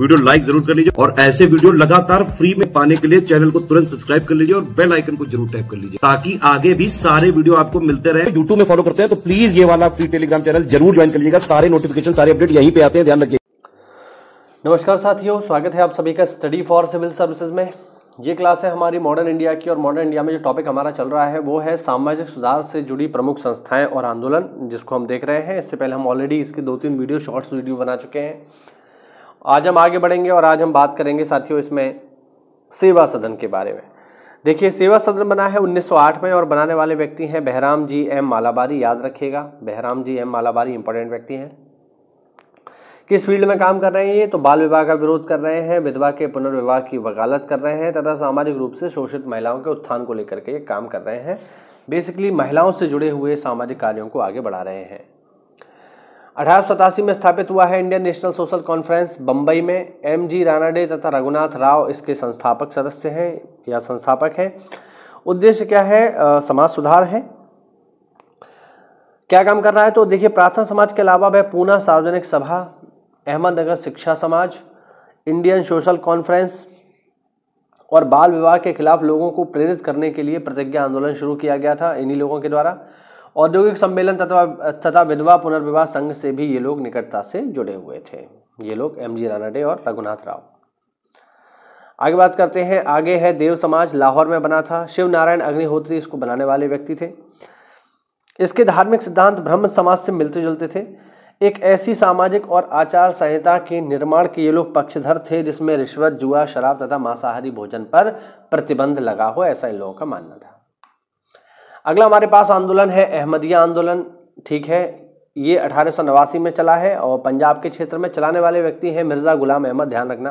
video like जरूर कर लीजिए और ऐसे वीडियो लगातार फ्री में पाने के लिए चैनल को तुरंत सब्सक्राइब कर लीजिए और बेल आइकन को जरूर टैप कर लीजिए ताकि आगे भी सारे वीडियो आपको मिलते रहे यूट्यूब में फॉलो करते हैं तो प्लीज ये वाला फ्री टेलीग्राम चैनल जरूर ज्वाइन कर लीजिएगा सारे नोटिफिकेशन सारे अपडेट यहीं पे आते हैं ध्यान रखिए नमस्कार साथियों स्वागत है आप सभी का स्टडी फॉर सिविल सर्विसेज में ये क्लास है हमारी मॉडर्न इंडिया की और मॉडर्न इंडिया में जो टॉपिक हमारा चल रहा है वो है सामाजिक सुधार से जुड़ी प्रमुख संस्थाएं और आंदोलन जिसको हम देख रहे हैं इससे पहले हम ऑलरेडी इसके दो तीन वीडियो शॉर्ट्स वीडियो बना चुके हैं आज हम आगे बढ़ेंगे और आज हम बात करेंगे साथियों इसमें सेवा सदन के बारे में देखिए सेवा सदन बना है 1908 में और बनाने वाले व्यक्ति हैं बहराम जी एम मालाबारी याद रखिएगा बहराम जी एम मालाबारी इंपॉर्टेंट व्यक्ति हैं किस फील्ड में काम कर रहे हैं ये तो बाल विवाह का विरोध कर रहे हैं विधवा के पुनर्विवाह की वकालत कर रहे हैं तथा सामाजिक रूप से शोषित महिलाओं के उत्थान को लेकर के ये काम कर रहे हैं बेसिकली महिलाओं से जुड़े हुए सामाजिक कार्यों को आगे बढ़ा रहे हैं अठारह में स्थापित हुआ है Indian National Social Conference Bombay में एम जी रानाडे तथा रघुनाथ राव इसके संस्थापक सदस्य हैं या संस्थापक हैं उद्देश्य क्या है आ, समाज सुधार है क्या काम कर रहा है तो देखिए प्रार्थना समाज के अलावा वह पूना सार्वजनिक सभा अहमदनगर शिक्षा समाज इंडियन सोशल कॉन्फ्रेंस और बाल विवाह के खिलाफ लोगों को प्रेरित करने के लिए प्रतिज्ञा आंदोलन शुरू किया गया था इन्हीं लोगों के द्वारा औद्योगिक सम्मेलन तथा तथा विधवा पुनर्विवाह संघ से भी ये लोग निकटता से जुड़े हुए थे ये लोग एम जी रानाडे और रघुनाथ राव आगे बात करते हैं आगे है देव समाज लाहौर में बना था शिव नारायण अग्निहोत्री इसको बनाने वाले व्यक्ति थे इसके धार्मिक सिद्धांत ब्रह्म समाज से मिलते जुलते थे एक ऐसी सामाजिक और आचार संहिता के निर्माण के ये लोग पक्षधर थे जिसमें रिश्वत जुआ शराब तथा मांसाहारी भोजन पर प्रतिबंध लगा हो ऐसा इन लोगों का मानना था अगला हमारे पास आंदोलन है अहमदिया आंदोलन ठीक है ये अठारह में चला है और पंजाब के क्षेत्र में चलाने वाले व्यक्ति हैं मिर्ज़ा गुलाम अहमद ध्यान रखना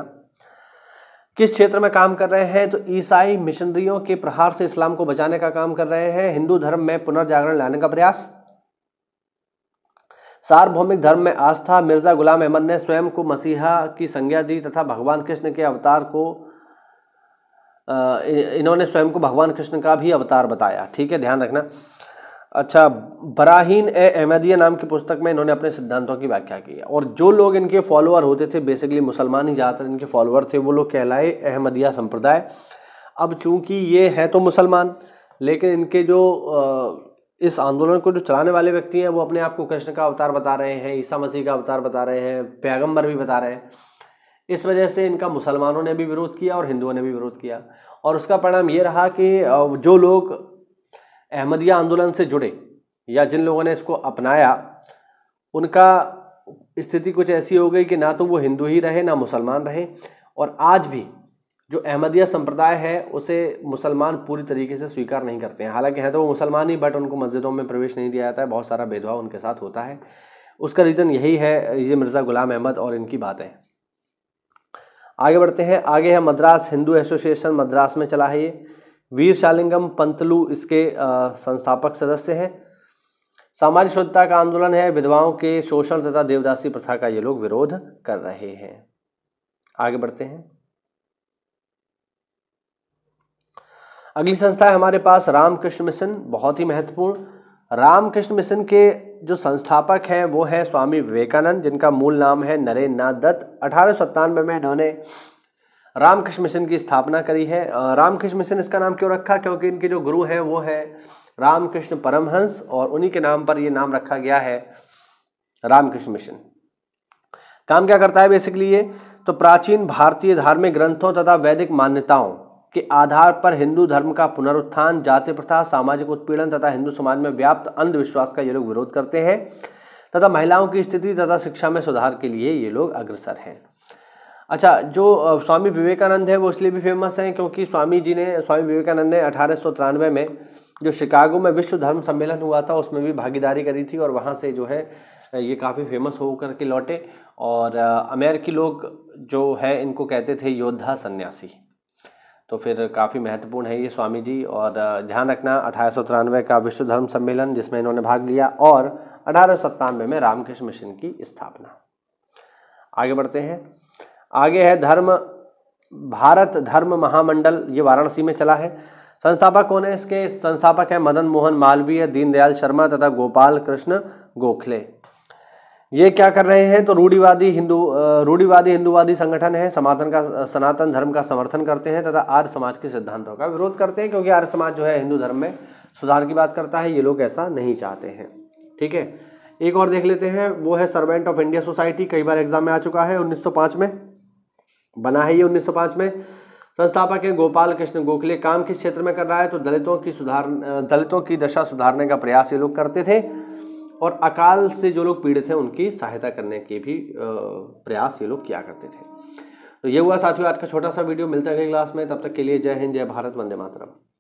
किस क्षेत्र में काम कर रहे हैं तो ईसाई मिशनरियों के प्रहार से इस्लाम को बचाने का काम कर रहे हैं हिंदू धर्म में पुनर्जागरण लाने का प्रयास सार्वभौमिक धर्म में आस्था मिर्ज़ा गुलाम अहमद ने स्वयं को मसीहा की संज्ञा दी तथा भगवान कृष्ण के अवतार को इन्होंने स्वयं को भगवान कृष्ण का भी अवतार बताया ठीक है ध्यान रखना अच्छा बराहीन ए अहमदिया नाम की पुस्तक में इन्होंने अपने सिद्धांतों की व्याख्या की है और जो लोग इनके फॉलोअर होते थे बेसिकली मुसलमान ही ज़्यादातर इनके फॉलोअर थे वो लोग कहलाए अहमदिया संप्रदाय अब चूंकि ये हैं तो मुसलमान लेकिन इनके जो इस आंदोलन को जो चलाने वाले व्यक्ति हैं वो अपने आप को कृष्ण का अवतार बता रहे हैं ईसा मसीह का अवतार बता रहे हैं पैगम्बर भी बता रहे हैं इस वजह से इनका मुसलमानों ने भी विरोध किया और हिंदुओं ने भी विरोध किया और उसका परिणाम ये रहा कि जो लोग अहमदिया आंदोलन से जुड़े या जिन लोगों ने इसको अपनाया उनका स्थिति कुछ ऐसी हो गई कि ना तो वो हिंदू ही रहे ना मुसलमान रहे और आज भी जो अहमदिया संप्रदाय है उसे मुसलमान पूरी तरीके से स्वीकार नहीं करते हैं हालांकि हैं तो वो मुसलमान ही बट उनको मस्जिदों में प्रवेश नहीं दिया जाता है बहुत सारा भेदभाव उनके साथ होता है उसका रीज़न यही है ये मिर्ज़ा गुलाम अहमद और इनकी बात है आगे बढ़ते हैं आगे है मद्रास हिंदू एसोसिएशन मद्रास में चला है ये वीर शालिंगम पंतलू इसके संस्थापक सदस्य हैं सामाजिक शुद्धता का आंदोलन है विधवाओं के शोषण तथा देवदासी प्रथा का ये लोग विरोध कर रहे हैं आगे बढ़ते हैं अगली संस्था है हमारे पास रामकृष्ण मिशन बहुत ही महत्वपूर्ण रामकृष्ण मिशन के जो संस्थापक हैं वो हैं स्वामी विवेकानंद जिनका मूल नाम है नरेंद्र नाथ दत्त अठारह में इन्होंने रामकृष्ण मिशन की स्थापना करी है रामकृष्ण मिशन इसका नाम क्यों रखा क्योंकि इनके जो गुरु हैं वो है रामकृष्ण परमहंस और उन्हीं के नाम पर ये नाम रखा गया है रामकृष्ण मिशन काम क्या करता है बेसिकली ये तो प्राचीन भारतीय धार्मिक ग्रंथों तथा वैदिक मान्यताओं के आधार पर हिंदू धर्म का पुनरुत्थान जाति प्रथा सामाजिक उत्पीड़न तथा हिंदू समाज में व्याप्त अंधविश्वास का ये लोग विरोध करते हैं तथा महिलाओं की स्थिति तथा शिक्षा में सुधार के लिए ये लोग अग्रसर हैं अच्छा जो स्वामी विवेकानंद है वो इसलिए भी फेमस हैं क्योंकि स्वामी जी ने स्वामी विवेकानंद ने अठारह में जो शिकागो में विश्व धर्म सम्मेलन हुआ था उसमें भी भागीदारी करी थी और वहाँ से जो है ये काफ़ी फेमस हो करके लौटे और अमेरिकी लोग जो है इनको कहते थे योद्धा सन्यासी तो फिर काफ़ी महत्वपूर्ण है ये स्वामी जी और ध्यान रखना अठारह का विश्व धर्म सम्मेलन जिसमें इन्होंने भाग लिया और अठारह में रामकृष्ण मिशन की स्थापना आगे बढ़ते हैं आगे है धर्म भारत धर्म महामंडल ये वाराणसी में चला है संस्थापक कौन है इसके संस्थापक हैं मदन मोहन मालवीय दीनदयाल शर्मा तथा गोपाल कृष्ण गोखले ये क्या कर रहे हैं तो रूढ़ीवादी हिंदू रूढ़ीवादी हिंदूवादी संगठन है समाधन का सनातन धर्म का समर्थन करते हैं तथा आर्य समाज के सिद्धांतों का विरोध करते हैं क्योंकि आर्य समाज जो है हिंदू धर्म में सुधार की बात करता है ये लोग ऐसा नहीं चाहते हैं ठीक है एक और देख लेते हैं वो है सर्वेंट ऑफ इंडिया सोसाइटी कई बार एग्जाम में आ चुका है उन्नीस में बना है ये उन्नीस में संस्थापक है गोपाल कृष्ण गोखले काम किस क्षेत्र में कर रहा है तो दलितों की सुधार दलितों की दशा सुधारने का प्रयास ये लोग करते थे और अकाल से जो लोग पीड़ित हैं उनकी सहायता करने के भी प्रयास ये लोग किया करते थे तो ये हुआ साथियों आज का छोटा सा वीडियो मिलता है अगले क्लास में तब तक के लिए जय हिंद जय भारत वंदे मातरम